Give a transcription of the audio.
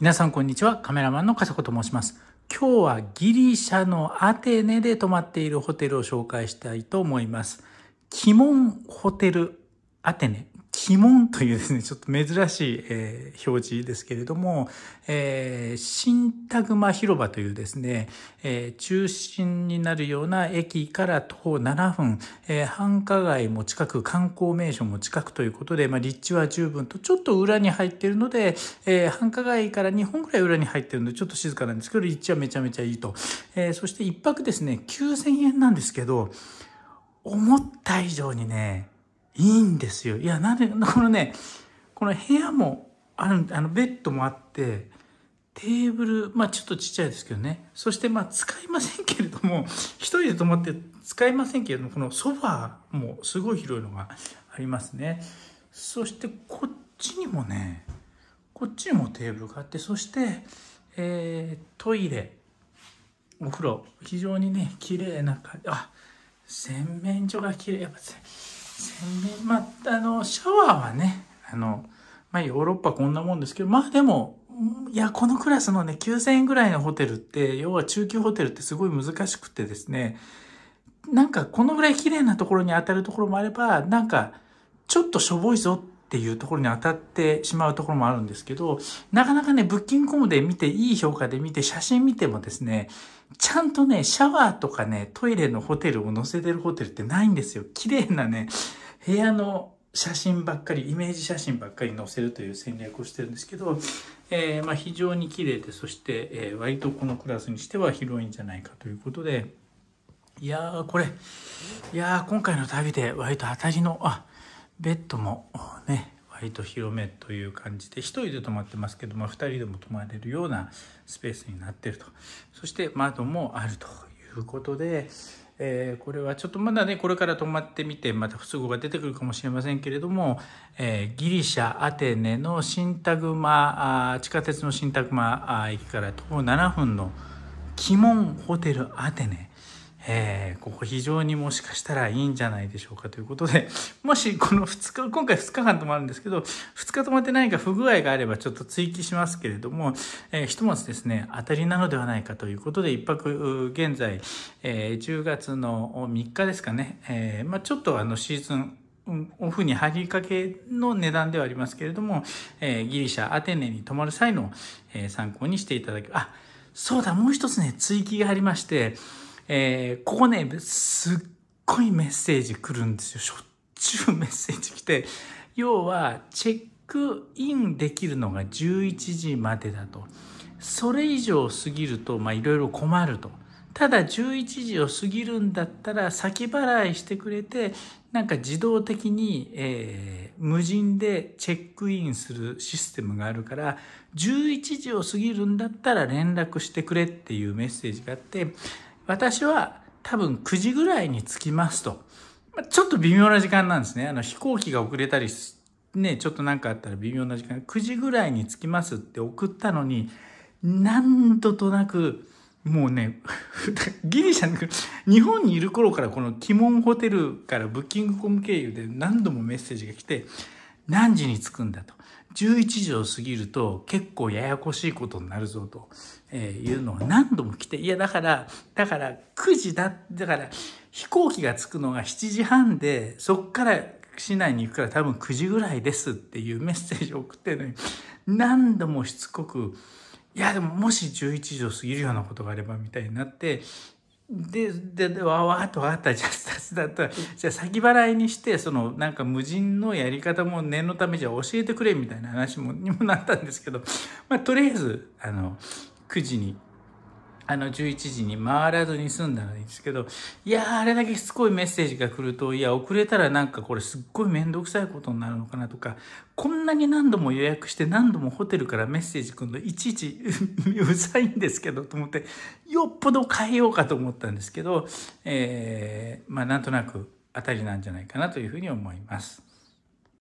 皆さんこんにちは。カメラマンの笠子と申します。今日はギリシャのアテネで泊まっているホテルを紹介したいと思います。鬼門ホテルアテネ。疑問というですね、ちょっと珍しい、えー、表示ですけれども、えー、新田マ広場というですね、えー、中心になるような駅から徒歩7分、えー、繁華街も近く、観光名所も近くということで、まあ、立地は十分と、ちょっと裏に入ってるので、えー、繁華街から2本くらい裏に入ってるので、ちょっと静かなんですけど、立地はめちゃめちゃいいと。えー、そして1泊ですね、9000円なんですけど、思った以上にね、いいんですよ。いや、なんで、このね、この部屋もある、あの、ベッドもあって、テーブル、まあちょっとちっちゃいですけどね。そしてまあ使いませんけれども、一人で泊まって使いませんけれども、このソファーもすごい広いのがありますね。そしてこっちにもね、こっちにもテーブルがあって、そして、えー、トイレ、お風呂、非常にね、綺麗な感じ。あ、洗面所が綺麗。やっぱ、洗面、まあ、あの、シャワーはね、あの、まあ、ヨーロッパこんなもんですけど、まあでも、いや、このクラスのね、9000円ぐらいのホテルって、要は中級ホテルってすごい難しくてですね、なんかこのぐらい綺麗なところに当たるところもあれば、なんか、ちょっとしょぼいぞってっていうところに当たってしまうところもあるんですけど、なかなかね、ブッキングコムで見て、いい評価で見て、写真見てもですね、ちゃんとね、シャワーとかね、トイレのホテルを載せてるホテルってないんですよ。綺麗なね、部屋の写真ばっかり、イメージ写真ばっかり載せるという戦略をしてるんですけど、えー、まあ、非常に綺麗で、そして、えー、割とこのクラスにしては広いんじゃないかということで、いやー、これ、いやー、今回の旅で割と当たりの、あ、ベッドもね割と広めという感じで1人で泊まってますけど、まあ、2人でも泊まれるようなスペースになってるとそして窓もあるということで、えー、これはちょっとまだねこれから泊まってみてまた不都合が出てくるかもしれませんけれども、えー、ギリシャアテネの新タグマあ地下鉄の新タグマ駅から徒歩7分の鬼門ホテルアテネえー、ここ非常にもしかしたらいいんじゃないでしょうかということで、もしこの2日、今回2日間泊まるんですけど、2日泊まって何か不具合があればちょっと追記しますけれども、えー、ひとまずですね、当たりなのではないかということで、1泊、現在、えー、10月の3日ですかね、えー、まあ、ちょっとあのシーズン、オフに入りかけの値段ではありますけれども、えギリシャ、アテネに泊まる際の、え参考にしていただけ、あ、そうだ、もう一つね、追記がありまして、えー、ここね、すっごいメッセージ来るんですよ。しょっちゅうメッセージ来て、要は、チェックインできるのが11時までだと。それ以上過ぎると、まあ、いろいろ困ると。ただ11時を過ぎるんだったら先払いしてくれて、なんか自動的に、えー、無人でチェックインするシステムがあるから、11時を過ぎるんだったら連絡してくれっていうメッセージがあって、私は多分9時ぐらいに着きますと。ちょっと微妙な時間なんですね。あの飛行機が遅れたり、ね、ちょっと何かあったら微妙な時間。9時ぐらいに着きますって送ったのに、何度となく、もうね、ギリシャの、日本にいる頃からこの鬼門ホテルからブッキングコム経由で何度もメッセージが来て、何時に着くんだと。11時を過ぎると結構ややこしいことになるぞというのが何度も来ていやだからだから9時だだから飛行機が着くのが7時半でそっから市内に行くから多分9時ぐらいですっていうメッセージを送ってるのに何度もしつこくいやでももし11時を過ぎるようなことがあればみたいになってでででわわっとわったじゃあだったらじゃあ先払いにしてそのなんか無人のやり方も念のためじゃ教えてくれみたいな話もにもなったんですけど、まあ、とりあえずあの9時にあの11時に回らずに済んだんですけど、いやあれだけしつこいメッセージが来ると、いや、遅れたらなんかこれすっごいめんどくさいことになるのかなとか、こんなに何度も予約して何度もホテルからメッセージ来るの、いちいち うざいんですけど、と思って、よっぽど変えようかと思ったんですけど、えー、まあなんとなく当たりなんじゃないかなというふうに思います。